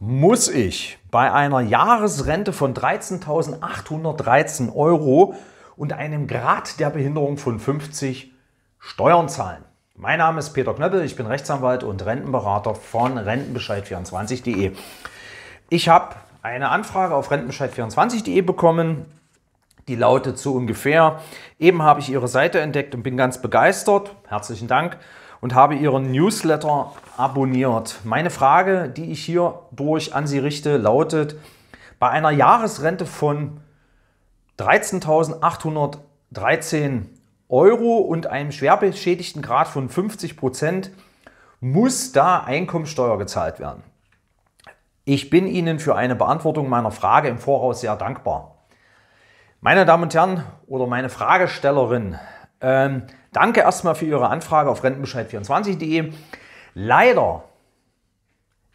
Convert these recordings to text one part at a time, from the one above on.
muss ich bei einer Jahresrente von 13.813 Euro und einem Grad der Behinderung von 50 Steuern zahlen. Mein Name ist Peter Knöppel, ich bin Rechtsanwalt und Rentenberater von Rentenbescheid24.de. Ich habe eine Anfrage auf Rentenbescheid24.de bekommen, die lautet so ungefähr, eben habe ich Ihre Seite entdeckt und bin ganz begeistert, herzlichen Dank, und habe Ihren Newsletter abonniert. Meine Frage, die ich hierdurch an Sie richte, lautet, bei einer Jahresrente von 13.813 Euro und einem schwerbeschädigten Grad von 50 Prozent muss da Einkommensteuer gezahlt werden. Ich bin Ihnen für eine Beantwortung meiner Frage im Voraus sehr dankbar. Meine Damen und Herren oder meine Fragestellerin, ähm, danke erstmal für Ihre Anfrage auf rentenbescheid24.de. Leider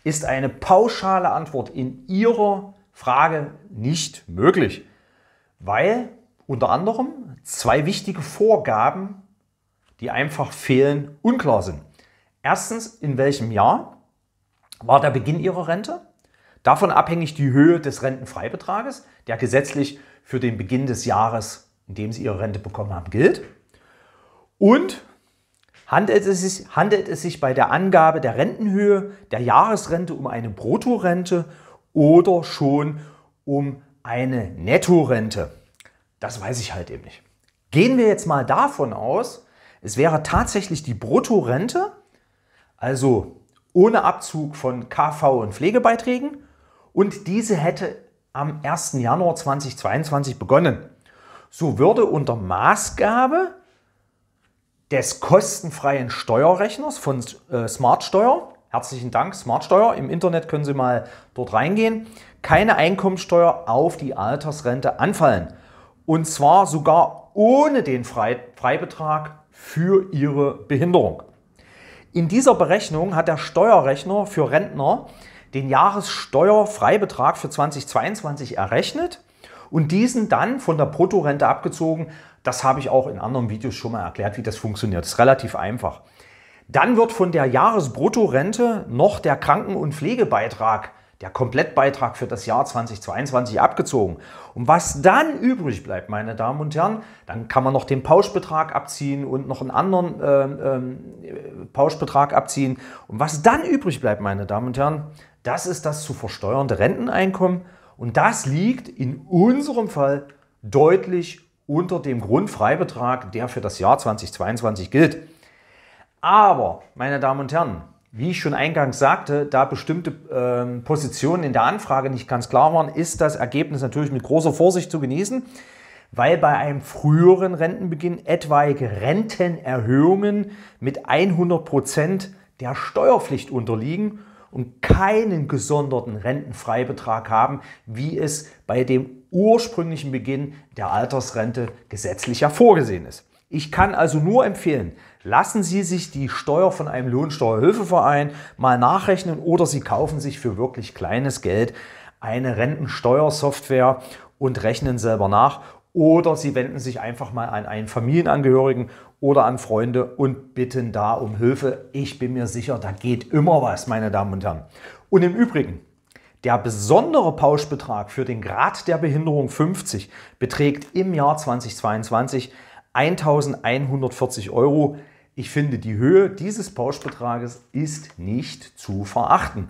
ist eine pauschale Antwort in Ihrer Frage nicht möglich, weil unter anderem zwei wichtige Vorgaben, die einfach fehlen, unklar sind. Erstens, in welchem Jahr war der Beginn Ihrer Rente? Davon abhängig die Höhe des Rentenfreibetrages, der gesetzlich für den Beginn des Jahres, in dem Sie Ihre Rente bekommen haben, gilt. Und handelt es, sich, handelt es sich bei der Angabe der Rentenhöhe, der Jahresrente um eine Bruttorente oder schon um eine Nettorente? Das weiß ich halt eben nicht. Gehen wir jetzt mal davon aus, es wäre tatsächlich die Bruttorente, also ohne Abzug von KV und Pflegebeiträgen, und diese hätte am 1. Januar 2022 begonnen. So würde unter Maßgabe des kostenfreien Steuerrechners von äh, SmartSteuer. Herzlichen Dank, SmartSteuer. Im Internet können Sie mal dort reingehen. Keine Einkommensteuer auf die Altersrente anfallen. Und zwar sogar ohne den Freibetrag für Ihre Behinderung. In dieser Berechnung hat der Steuerrechner für Rentner den Jahressteuerfreibetrag für 2022 errechnet und diesen dann von der Bruttorente abgezogen das habe ich auch in anderen Videos schon mal erklärt, wie das funktioniert. Das ist relativ einfach. Dann wird von der Jahresbruttorente noch der Kranken- und Pflegebeitrag, der Komplettbeitrag für das Jahr 2022 abgezogen. Und was dann übrig bleibt, meine Damen und Herren, dann kann man noch den Pauschbetrag abziehen und noch einen anderen äh, äh, Pauschbetrag abziehen. Und was dann übrig bleibt, meine Damen und Herren, das ist das zu versteuernde Renteneinkommen. Und das liegt in unserem Fall deutlich unter dem Grundfreibetrag, der für das Jahr 2022 gilt. Aber, meine Damen und Herren, wie ich schon eingangs sagte, da bestimmte ähm, Positionen in der Anfrage nicht ganz klar waren, ist das Ergebnis natürlich mit großer Vorsicht zu genießen, weil bei einem früheren Rentenbeginn etwaige Rentenerhöhungen mit 100 Prozent der Steuerpflicht unterliegen und keinen gesonderten Rentenfreibetrag haben, wie es bei dem ursprünglichen Beginn der Altersrente gesetzlich ja vorgesehen ist. Ich kann also nur empfehlen, lassen Sie sich die Steuer von einem Lohnsteuerhilfeverein mal nachrechnen oder Sie kaufen sich für wirklich kleines Geld eine Rentensteuersoftware und rechnen selber nach oder Sie wenden sich einfach mal an einen Familienangehörigen oder an Freunde und bitten da um Hilfe. Ich bin mir sicher, da geht immer was, meine Damen und Herren. Und im Übrigen, der besondere Pauschbetrag für den Grad der Behinderung 50 beträgt im Jahr 2022 1140 Euro. Ich finde, die Höhe dieses Pauschbetrages ist nicht zu verachten.